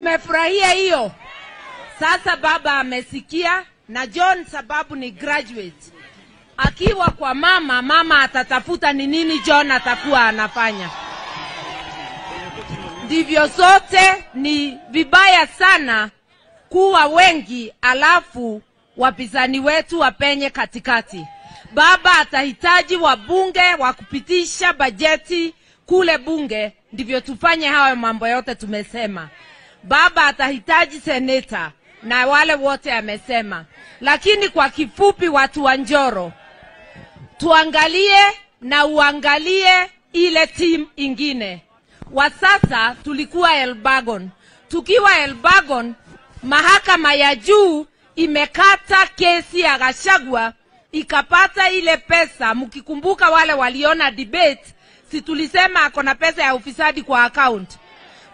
Nimefurahia hiyo. Sasa baba amesikia, na John sababu ni graduate. Akiwa kwa mama, mama atatafuta ni nini John atakuwa anafanya. Ndivyo zote ni vibaya sana kuwa wengi, alafu wapinzani wetu wapenye katikati. Baba atahitaji wabunge wa kupitisha bajeti kule bunge, ndivyo tufanye hayo mambo yote tumesema baba atahitaji seneta na wale wote amesema. Lakini kwa kifupi, watu wa Njoro, tuangalie na uangalie ile timu ingine. Wa sasa tulikuwa Elbagon, tukiwa Elbagon, mahakama ya juu imekata kesi ya Gashagwa ikapata ile pesa. Mkikumbuka wale waliona debate, si tulisema ako na pesa ya ufisadi kwa account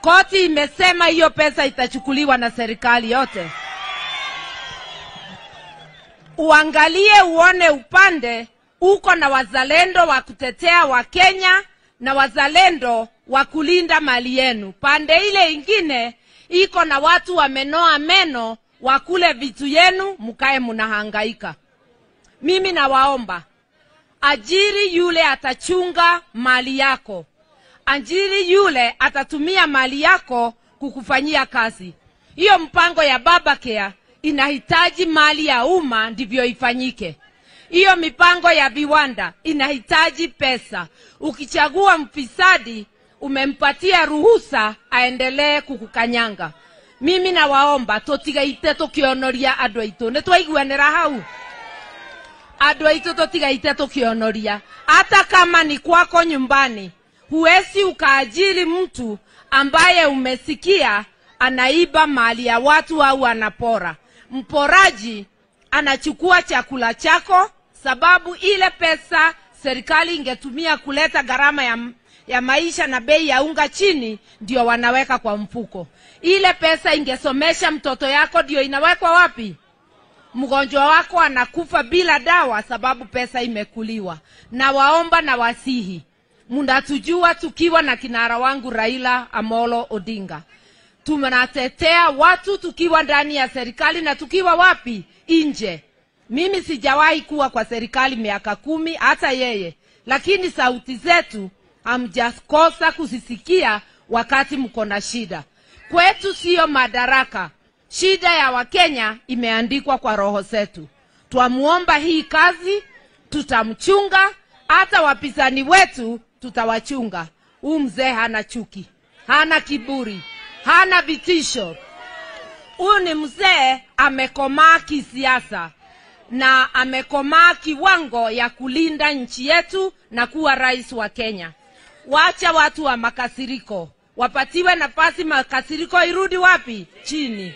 Koti imesema hiyo pesa itachukuliwa na serikali yote. Uangalie uone upande uko na wazalendo wa kutetea Wakenya na wazalendo wa kulinda mali yenu. Pande ile ingine iko na watu wamenoa meno wakule vitu yenu, mkae mnahangaika. Mimi nawaomba ajiri yule atachunga mali yako ajiri yule atatumia mali yako kukufanyia kazi. Hiyo mpango ya kea inahitaji mali ya umma ndivyo ifanyike. Hiyo mipango ya viwanda inahitaji pesa. Ukichagua mfisadi, umempatia ruhusa aendelee kukukanyanga. Mimi nawaomba tutigaite tukionoria andu aitu. Ni twaiguanira hau? Andu aitu tutigaite tukionoria, hata kama ni kwako nyumbani huwezi ukaajili mtu ambaye umesikia anaiba mali ya watu au anapora. Mporaji anachukua chakula chako, sababu ile pesa serikali ingetumia kuleta gharama ya, ya maisha na bei ya unga chini, ndio wanaweka kwa mfuko. Ile pesa ingesomesha mtoto yako, ndio inawekwa wapi? Mgonjwa wako anakufa bila dawa, sababu pesa imekuliwa. Na waomba na wasihi mnatujua tukiwa na kinara wangu Raila Amolo Odinga. Tunatetea watu tukiwa ndani ya serikali na tukiwa wapi? Nje. Mimi sijawahi kuwa kwa serikali miaka kumi, hata yeye, lakini sauti zetu hamjakosa kuzisikia wakati mko na shida. Kwetu siyo madaraka, shida ya Wakenya imeandikwa kwa roho zetu. Twamuomba hii kazi, tutamchunga hata wapisani wetu tutawachunga. Huu mzee hana chuki, hana kiburi, hana vitisho. Huyu ni mzee amekomaa kisiasa na amekomaa kiwango ya kulinda nchi yetu na kuwa rais wa Kenya. Wacha watu wa makasiriko wapatiwe nafasi, makasiriko irudi wapi? Chini.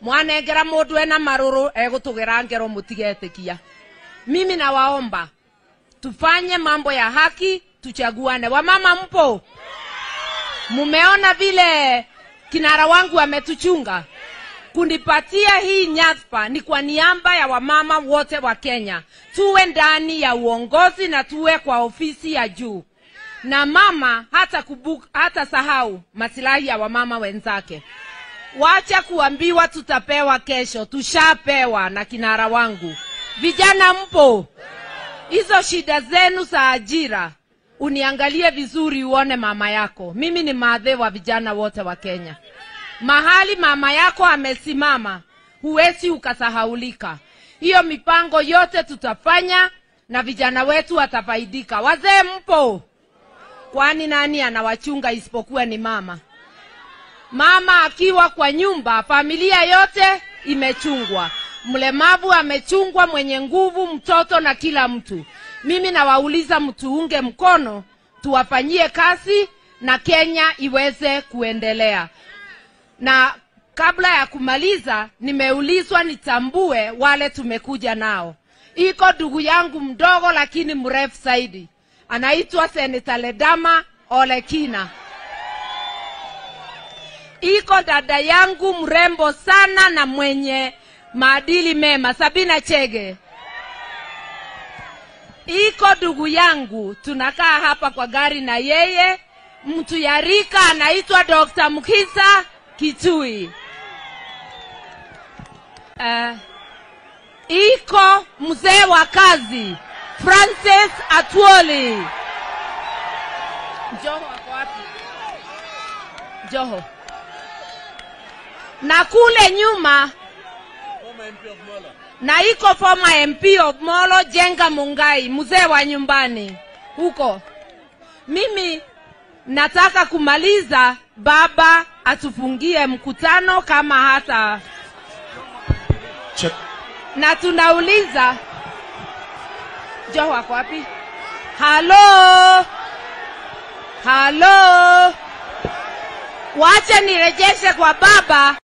mwanengera mundu ena maruru egutugera ngero mutigetikia. Mimi nawaomba tufanye mambo ya haki tuchaguane wamama mpo mumeona vile kinara wangu ametuchunga kunipatia hii nyadhifa ni kwa niaba ya wamama wote wa Kenya. Tuwe ndani ya uongozi na tuwe kwa ofisi ya juu, na mama hata, kubuk, hata sahau masilahi ya wamama wenzake. Wacha kuambiwa tutapewa kesho, tushapewa na kinara wangu. Vijana mpo, hizo shida zenu za ajira uniangalie vizuri uone mama yako. Mimi ni maadhe wa vijana wote wa Kenya. Mahali mama yako amesimama, huwezi ukasahaulika. Hiyo mipango yote tutafanya na vijana wetu watafaidika. Wazee mpo? Kwani nani anawachunga isipokuwa ni mama? Mama akiwa kwa nyumba, familia yote imechungwa, mlemavu amechungwa, mwenye nguvu, mtoto na kila mtu mimi nawauliza mtuunge mkono tuwafanyie kazi na kenya iweze kuendelea na kabla ya kumaliza nimeulizwa nitambue wale tumekuja nao iko ndugu yangu mdogo lakini mrefu zaidi anaitwa Senator ledama olekina iko dada yangu mrembo sana na mwenye maadili mema sabina chege iko ndugu yangu tunakaa hapa kwa gari na yeye mtu ya rika anaitwa dr mkisa kitui uh, iko mzee wa kazi francis atuoli joho ako wapi joho na kule nyuma na iko former MP of Molo Jenga Mungai, mzee wa nyumbani huko. Mimi nataka kumaliza, baba atufungie mkutano kama hata Ch na tunauliza Joho wako wapi? Halo, halo, wache nirejeshe kwa baba